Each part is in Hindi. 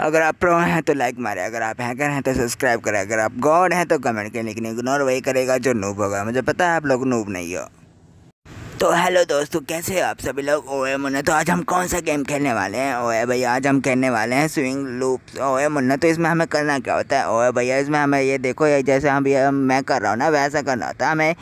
अगर आप प्रो हैं तो लाइक मारें अगर आप हैकर हैं तो सब्सक्राइब करें अगर आप गॉड हैं तो कमेंट करें लेकिन इग्नोर वही करेगा जो नूब होगा मुझे पता है आप लोग नूब नहीं हो तो हेलो दोस्तों कैसे हैं आप सभी लोग ओए मुन्ना तो आज हम कौन सा गेम खेलने वाले हैं ओए भैया आज हम खेलने वाले हैं स्विंग लूप ओए मुन्ना तो इसमें हमें करना क्या होता है ओए भैया इसमें हमें ये देखो ये जैसे हम ये मैं कर रहा हूँ ना वैसा करना होता है हमें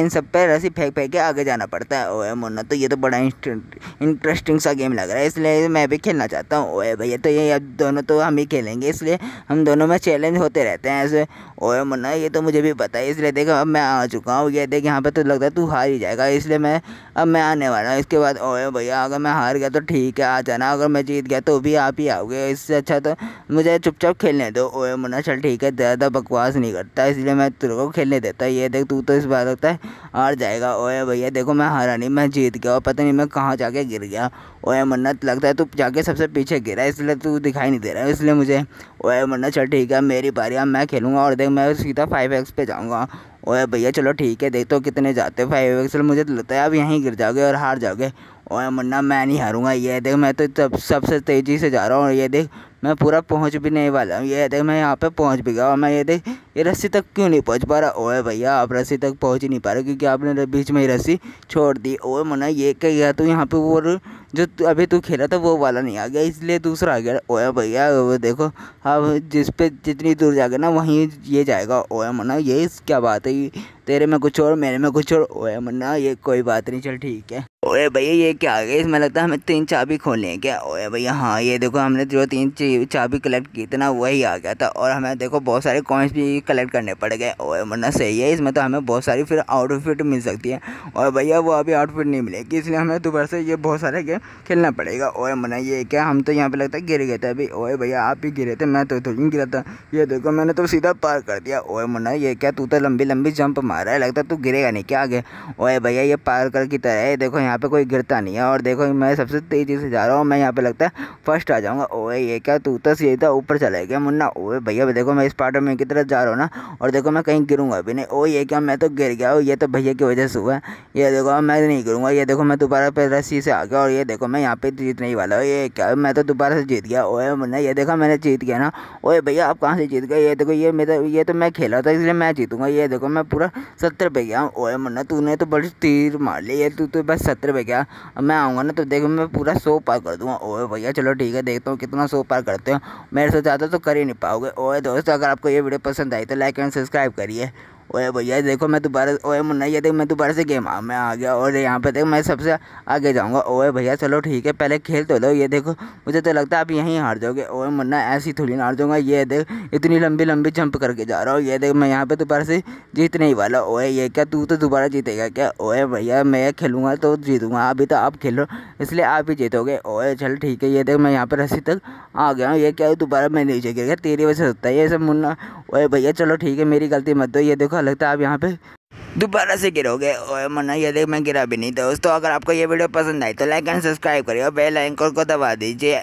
इन सब पे रस्सी फेंक फेंक के आगे जाना पड़ता है ओए मुन्ना तो ये तो बड़ा इंटरेस्टिंग सा गेम लग रहा है इसलिए मैं भी खेलना चाहता हूँ ओए भैया तो ये दोनों तो हम ही खेलेंगे इसलिए हम दोनों में चैलेंज होते रहते हैं ऐसे ओए मुन्ना ये तो मुझे भी पता है इसलिए देखो अब मैं आ चुका हूँ ये देख यहाँ पर तो लगता है तू हार ही जाएगा इसलिए मैं अब मैं आने वाला हूँ इसके बाद ओए भैया अगर मैं हार गया तो ठीक है आ जाना अगर मैं जीत गया तो भी आप ही आओगे इससे अच्छा तो मुझे चुपचाप खेलने दो ओए मुन्ना चल ठीक है ज़्यादा बकवास नहीं करता इसलिए मैं तुर को खेलने देता ये देख तू तो इस बार लगता है हार जाएगा ओए भैया देखो मैं हारा नहीं मैं जीत गया और पता नहीं मैं कहाँ जाके गिर गया ओए मुन्ना लगता है तू जाके सबसे पीछे गिरा इसलिए तू दिखाई नहीं दे रहा इसलिए मुझे ओए मुन्ना चल ठीक है मेरी बारी अब मैं खेलूँगा और देख मैं सीधा फाइव एक्स पे जाऊँगा ओए भैया चलो ठीक है देख तो कितने जाते फाइव एक्स मुझे तो लगता है अब यहीं गिर जाओगे और हार जाओगे ओए मुन्ना मैं नहीं हारूँगा ये देख मैं तो सब सबसे तेज़ी से जा रहा हूँ ये देख मैं पूरा पहुँच भी नहीं वाला हूँ ये देख मैं यहाँ पर पहुँच भी गया और मैं ये देख ये रस्सी तक क्यों नहीं पहुँच पा रहा ओए भैया आप रस्सी तक पहुँच ही नहीं पा रहे क्योंकि आपने बीच में ही रस्सी छोड़ दी ओए मुन्ना ये कह गया तो यहाँ पर वो जो तु, अभी तू खेला था वो वाला नहीं आ गया इसलिए दूसरा आ गया ओया भैया वो देखो अब जिस पे जितनी दूर जाएगा ना वहीं ये जाएगा ओया मना ये क्या बात है तेरे में कुछ और मेरे में कुछ और ओया मना ये कोई बात नहीं चल ठीक है ओए भैया ये क्या आ गया इसमें लगता है हमें तीन चाबी खोलनी है क्या ओए भैया हाँ ये देखो हमने जो तीन चाबी कलेक्ट की थी ना वही आ गया था और हमें देखो बहुत सारे कॉइन्स भी कलेक्ट करने पड़ गए ओए वरना सही है इसमें तो हमें बहुत सारी फिर आउटफिट मिल सकती है और भैया वो अभी आउटफिट नहीं मिलेगी इसलिए हमें दोबारा से ये बहुत सारे गेम खेलना पड़ेगा ओए मना ये क्या हम तो यहाँ पर लगता है गिर गए थे अभी ओए भैया आप भी गिरे थे मैं तो थोड़ी गिरा था ये देखो मैंने तो सीधा पार कर दिया ओए मना ये क्या तू तो लंबी लंबी जंप मारा है लगता है तू गिरेगा नहीं क्या आगे ओए भैया ये पार कर की तरह है देखो यहाँ यहाँ पे कोई गिरता नहीं है और देखो मैं सबसे तेज़ी से जा रहा हूँ मैं यहाँ पे लगता है फर्स्ट आ जाऊँगा ओए ये क्या तू तो सीधे था ऊपर चला गया मुन्ना ओए भैया देखो मैं इस पार्ट में की तरफ जा रहा हूँ ना और देखो मैं कहीं गिरूँगा भी नहीं ओ ये क्या मैं तो गिर गया हूँ ये तो भैया की वजह से हुआ है ये देखो मैं नहीं गिरूँगा ये देखो मैं दोबारा पे रस्सी से आ गया और ये देखो मैं यहाँ पे जीतने ही वाला हूँ ये क्या मैं तो दोबारा से जीत गया ओए मुन्ना ये देखो मैंने जीत गया ना ओए भैया आप कहाँ से जीत गए ये देखो ये मेरा ये तो मैं खेला था इसलिए मैं जीतूँगा ये देखो मैं पूरा सत्तर पे गया हूँ ओए मुन्ना तूने तो बड़ी तीर मार ली ये तू तो बस सत्तर सत्तर रुपये क्या मैं आऊँगा ना तो देखो मैं पूरा सौ पार कर दूँगा ओए भैया चलो ठीक है देखता हूँ कितना सौ पार करते हो मेरे से ज़्यादा तो कर ही नहीं पाओगे ओए दोस्तों अगर आपको ये वीडियो पसंद आई तो लाइक एंड सब्सक्राइब करिए ओए भैया देखो मैं दोबारा ओए मुन्ना ये देख मैं दोबारा से गेम मैं आ गया और यहाँ पे देखो मैं सबसे आगे जाऊँगा ओए भैया चलो ठीक है पहले खेल तो लो ये देखो मुझे तो लगता है आप यहीं हार जाओगे ओए मुन्ना ऐसी थोड़ी ना हार जाऊँगा ये देख इतनी लंबी लंबी जंप करके जा रहा हूँ ये देख मैं यहाँ पर दोबारा से जीतने ही वाला ओए ये क्या तू तो दोबारा जीतेगा क्या ओए भैया मैं खेलूँगा तो जीतूँगा अभी तो आप खेलो इसलिए आप ही जीतोगे ओए चल ठीक है ये देख मैं यहाँ पर रस्सी तक आ गया हूँ ये क्या दोबारा मैं नहीं जीतेगा तेरी वजह से होता है ये सब मुन्ना ओए भैया चलो ठीक है मेरी गलती मत दो ये देखो लगता है आप यहाँ पे दोबारा से गिरोगे और मना ये देख मैं गिरा भी नहीं था दोस्तों अगर आपको ये वीडियो पसंद आई तो लाइक एंड सब्सक्राइब करिए और बेल आइकन को दबा दीजिए